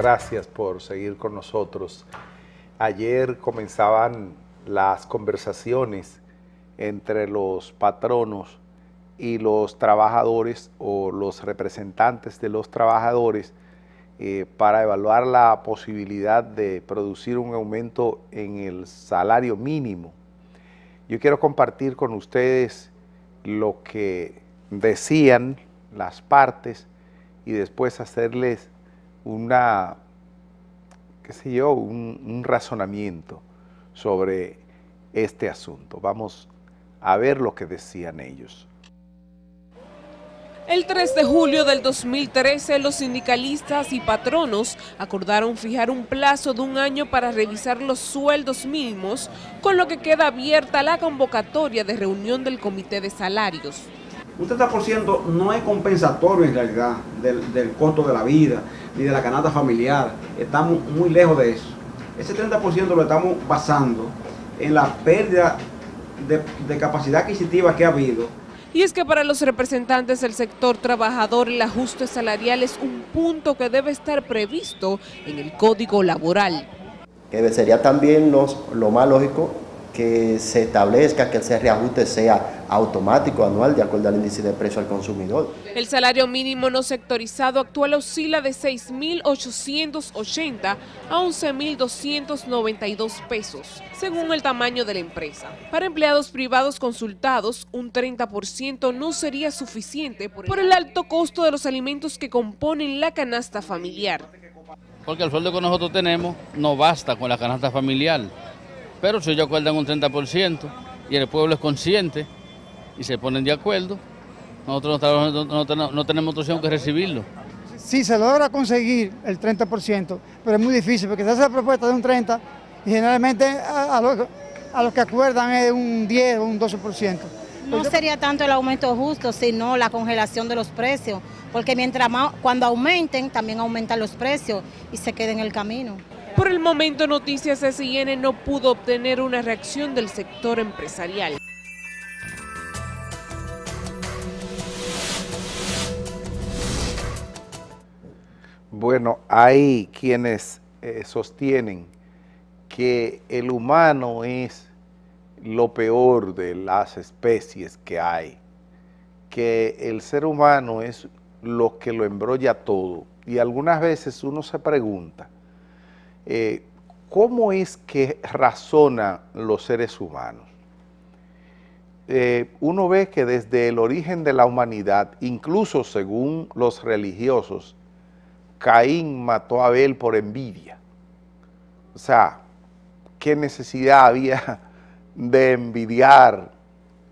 Gracias por seguir con nosotros. Ayer comenzaban las conversaciones entre los patronos y los trabajadores o los representantes de los trabajadores eh, para evaluar la posibilidad de producir un aumento en el salario mínimo. Yo quiero compartir con ustedes lo que decían las partes y después hacerles una, qué sé yo, un, razonamiento sobre este asunto. Vamos a ver lo que decían ellos. El 3 de julio del 2013, los sindicalistas y patronos acordaron fijar un plazo de un año para revisar los sueldos mínimos, con lo que queda abierta la convocatoria de reunión del Comité de Salarios. Un 30% no es compensatorio en realidad del costo de la vida ni de la canasta familiar. Estamos muy lejos de eso. Ese 30% lo estamos basando en la pérdida de, capacidad adquisitiva que ha habido y es que para los representantes del sector trabajador el ajuste salarial es un punto que debe estar previsto en el Código Laboral. Que sería también lo más lógico que se establezca que ese reajuste sea automático anual de acuerdo al índice de precio al consumidor. El salario mínimo no sectorizado actual oscila de 6.880 a 11.292 pesos, según el tamaño de la empresa. Para empleados privados consultados, un 30% no sería suficiente por el alto costo de los alimentos que componen la canasta familiar. Porque el sueldo que nosotros tenemos no basta con la canasta familiar pero si ellos acuerdan un 30% y el pueblo es consciente y se ponen de acuerdo, nosotros no, tenemos otra opción que recibirlo. Sí, se logra conseguir el 30%, pero es muy difícil porque se hace la propuesta de un 30% y generalmente a, los, que acuerdan es un 10 o un 12%. No sería tanto el aumento justo, sino la congelación de los precios, porque mientras más, cuando aumenten, también aumentan los precios y se queda en el camino. Por el momento, Noticias SIN e no pudo obtener una reacción del sector empresarial. Bueno, hay quienes eh, sostienen que el humano es lo peor de las especies que hay, que el ser humano es lo que lo embrolla todo. Y algunas veces uno se pregunta, eh, ¿cómo es que razonan los seres humanos? Eh, uno ve que desde el origen de la humanidad, incluso según los religiosos, Caín mató a Abel por envidia. O sea, ¿qué necesidad había de envidiar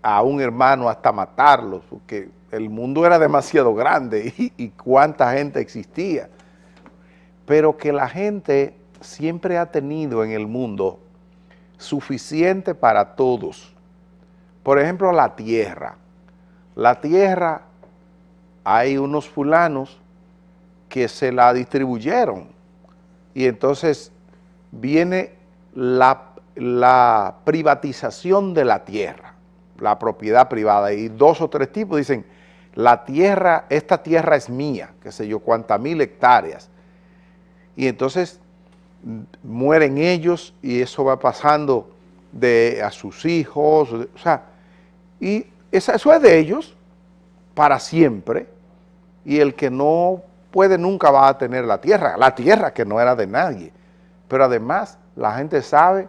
a un hermano hasta matarlo? Porque el mundo era demasiado grande y, y cuánta gente existía. Pero que la gente siempre ha tenido en el mundo suficiente para todos. Por ejemplo, la tierra. La tierra, hay unos fulanos que se la distribuyeron. Y entonces viene la, privatización de la tierra, la propiedad privada. Y dos o tres tipos dicen, la tierra, esta tierra es mía, qué sé yo, cuánta mil hectáreas. Y entonces mueren ellos y eso va pasando de, a sus hijos, o sea, y eso es de ellos para siempre, y el que no puede nunca va a tener la tierra, la tierra que no era de nadie. Pero además la gente sabe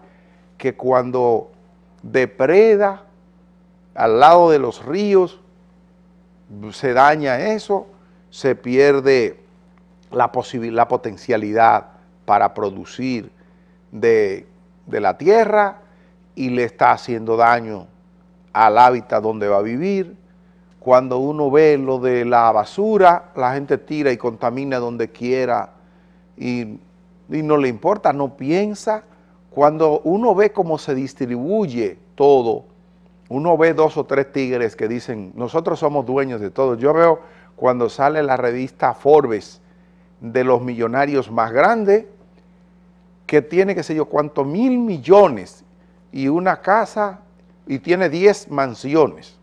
que cuando depreda al lado de los ríos, se daña eso, se pierde la, la potencialidad para producir de, de la tierra y le está haciendo daño al hábitat donde va a vivir. Cuando uno ve lo de la basura, la gente tira y contamina donde quiera y, y no le importa, no piensa. Cuando uno ve cómo se distribuye todo, uno ve dos o tres tigres que dicen, nosotros somos dueños de todo. Yo veo cuando sale la revista Forbes de los millonarios más grandes, que tiene, qué sé yo, cuántos mil millones y una casa y tiene 10 mansiones,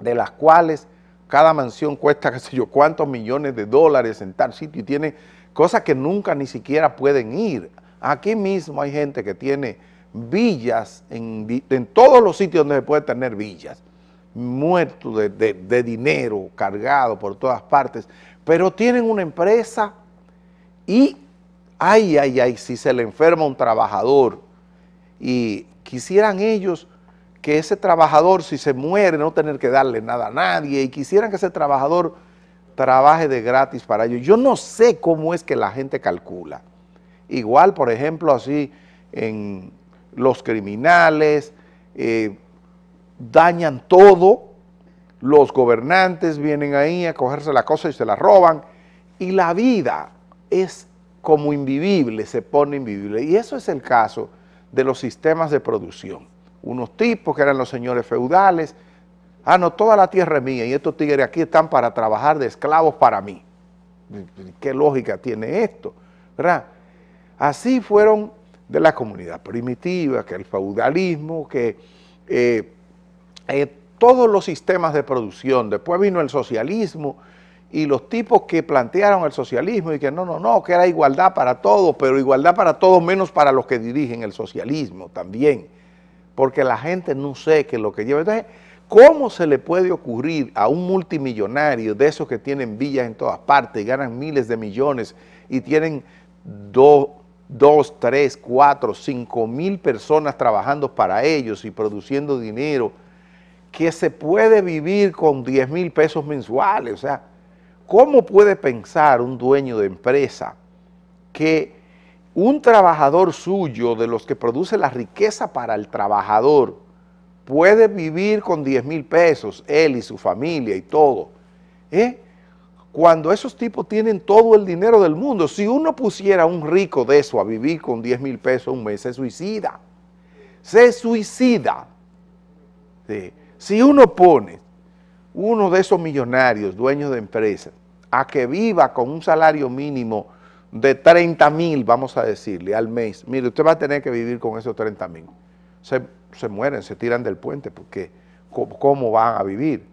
de las cuales cada mansión cuesta, qué sé yo, cuántos millones de dólares en tal sitio y tiene cosas que nunca ni siquiera pueden ir. Aquí mismo hay gente que tiene villas en, todos los sitios donde se puede tener villas, muertos de, de dinero, cargado por todas partes, pero tienen una empresa y ay, ay, ay, si se le enferma un trabajador y quisieran ellos que ese trabajador, si se muere, no tener que darle nada a nadie y quisieran que ese trabajador trabaje de gratis para ellos. Yo no sé cómo es que la gente calcula. Igual, por ejemplo, así en los criminales, eh, dañan todo, los gobernantes vienen ahí a cogerse la cosa y se la roban, y la vida es como invivible, se pone invivible. Y eso es el caso de los sistemas de producción. Unos tipos que eran los señores feudales, ah, no, toda la tierra es mía y estos tigres aquí están para trabajar de esclavos para mí. ¿Qué lógica tiene esto? ¿Verdad? Así fueron de la comunidad primitiva, que el feudalismo, que eh, eh, todos los sistemas de producción. Después vino el socialismo, y los tipos que plantearon el socialismo y que no, no, no, que era igualdad para todos, pero igualdad para todos menos para los que dirigen el socialismo también, porque la gente no sé qué es lo que lleva. Entonces, ¿cómo se le puede ocurrir a un multimillonario de esos que tienen villas en todas partes, y ganan miles de millones y tienen dos, dos tres, cuatro, cinco mil personas trabajando para ellos y produciendo dinero, que se puede vivir con 10 mil pesos mensuales, o sea, ¿Cómo puede pensar un dueño de empresa que un trabajador suyo, de los que produce la riqueza para el trabajador, puede vivir con 10 mil pesos, él y su familia y todo? ¿eh? Cuando esos tipos tienen todo el dinero del mundo, si uno pusiera a un rico de eso a vivir con 10 mil pesos un mes, se suicida. Se suicida. Si uno pone uno de esos millonarios, dueños de empresas, a que viva con un salario mínimo de 30 mil, vamos a decirle, al mes, mire, usted va a tener que vivir con esos 30 mil. Se, se, mueren, se tiran del puente, porque ¿cómo, van a vivir?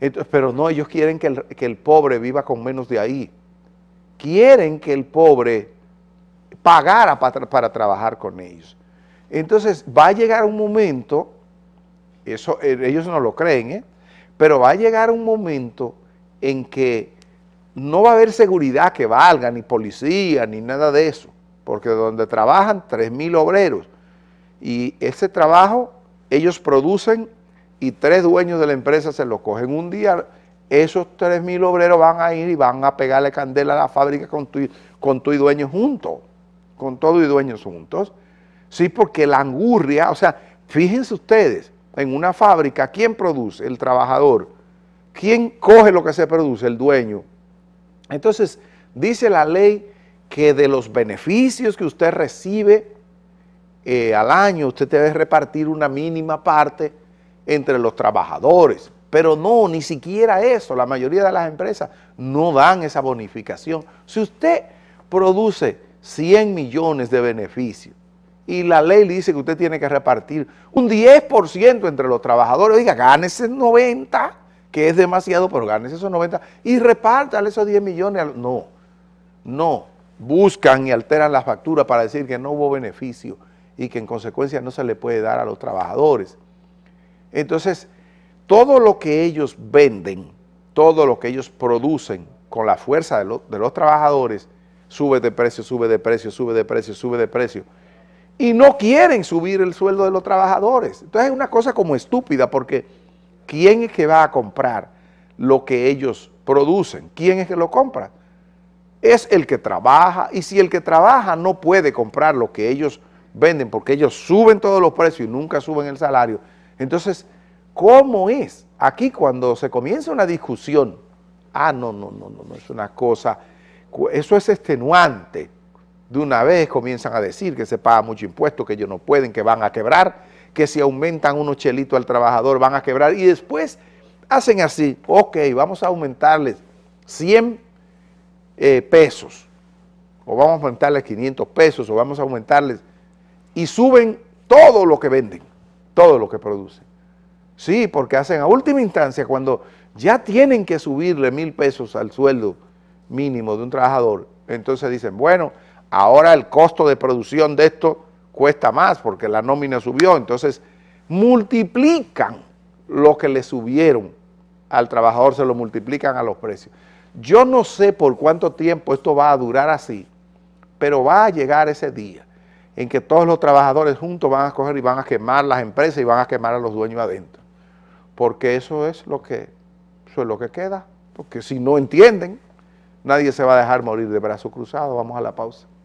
Entonces, pero no, ellos quieren que el, pobre viva con menos de ahí. Quieren que el pobre pagara para, para trabajar con ellos. Entonces va a llegar un momento, eso eh, ellos no lo creen, ¿eh? pero va a llegar un momento en que no va a haber seguridad que valga, ni policía, ni nada de eso, porque donde trabajan 3.000 obreros y ese trabajo ellos producen y tres dueños de la empresa se lo cogen un día, esos 3.000 obreros van a ir y van a pegarle candela a la fábrica con tu, con tu y dueños juntos, con todo y dueños juntos. Sí, porque la angurria, o sea, fíjense ustedes, en una fábrica, ¿quién produce? El trabajador. ¿Quién coge lo que se produce? El dueño entonces, dice la ley que de los beneficios que usted recibe eh, al año, usted debe repartir una mínima parte entre los trabajadores. Pero no, ni siquiera eso. La mayoría de las empresas no dan esa bonificación. Si usted produce 100 millones de beneficios y la ley le dice que usted tiene que repartir un 10% entre los trabajadores, oiga, gánese 90% que es demasiado, pero ganes esos 90 y repartan esos 10 millones. no, no. Buscan y alteran las facturas para decir que no hubo beneficio y que en consecuencia no se le puede dar a los trabajadores. Entonces, todo lo que ellos venden, todo lo que ellos producen con la fuerza de, de los trabajadores, sube de precio, sube de precio, sube de precio, sube de precio. Y no quieren subir el sueldo de los trabajadores. Entonces es una cosa como estúpida porque ¿Quién es que va a comprar lo que ellos producen? ¿Quién es que lo compra? Es el que trabaja y si el que trabaja no puede comprar lo que ellos venden porque ellos suben todos los precios y nunca suben el salario. Entonces, ¿cómo es? Aquí cuando se comienza una discusión, ah, no, no, no, no, no es una cosa, eso es extenuante. De una vez comienzan a decir que se paga mucho impuesto, que ellos no pueden, que van a quebrar, que si aumentan unos chelitos al trabajador van a quebrar y después hacen así, ok, vamos a aumentarles 100 eh, pesos o vamos a aumentarles 500 pesos o vamos a aumentarles y suben todo lo que venden, todo lo que producen. Sí, porque hacen a última instancia cuando ya tienen que subirle mil pesos al sueldo mínimo de un trabajador, entonces dicen, bueno, ahora el costo de producción de esto cuesta más porque la nómina subió, entonces multiplican lo que le subieron al trabajador, se lo multiplican a los precios. Yo no sé por cuánto tiempo esto va a durar así, pero va a llegar ese día en que todos los trabajadores juntos van a coger y van a quemar las empresas y van a quemar a los dueños adentro. Porque eso es lo que, eso es lo que queda. Porque si no entienden, nadie se va a dejar morir de brazos cruzados. Vamos a la pausa.